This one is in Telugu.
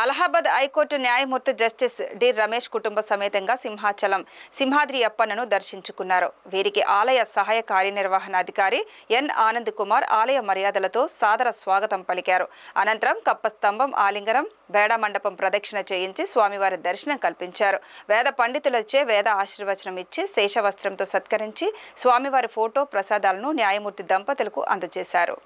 అలహాబాద్ హైకోర్టు న్యాయమూర్తి జస్టిస్ డి రమేష్ కుటుంబ సమేతంగా సింహాచలం సింహాద్రి అప్పన్నను దర్శించుకున్నారు వీరికి ఆలయ సహాయ కార్యనిర్వహణాధికారి ఎన్ ఆనంద్ కుమార్ ఆలయ మర్యాదలతో సాదర స్వాగతం పలికారు అనంతరం కప్పస్తంభం ఆలింగనం వేడ మండపం ప్రదక్షిణ చేయించి స్వామివారి దర్శనం కల్పించారు వేద పండితులచే వేద ఆశీర్వచనం ఇచ్చి శేషవస్త్రంతో సత్కరించి స్వామివారి ఫోటో ప్రసాదాలను న్యాయమూర్తి దంపతులకు అందజేశారు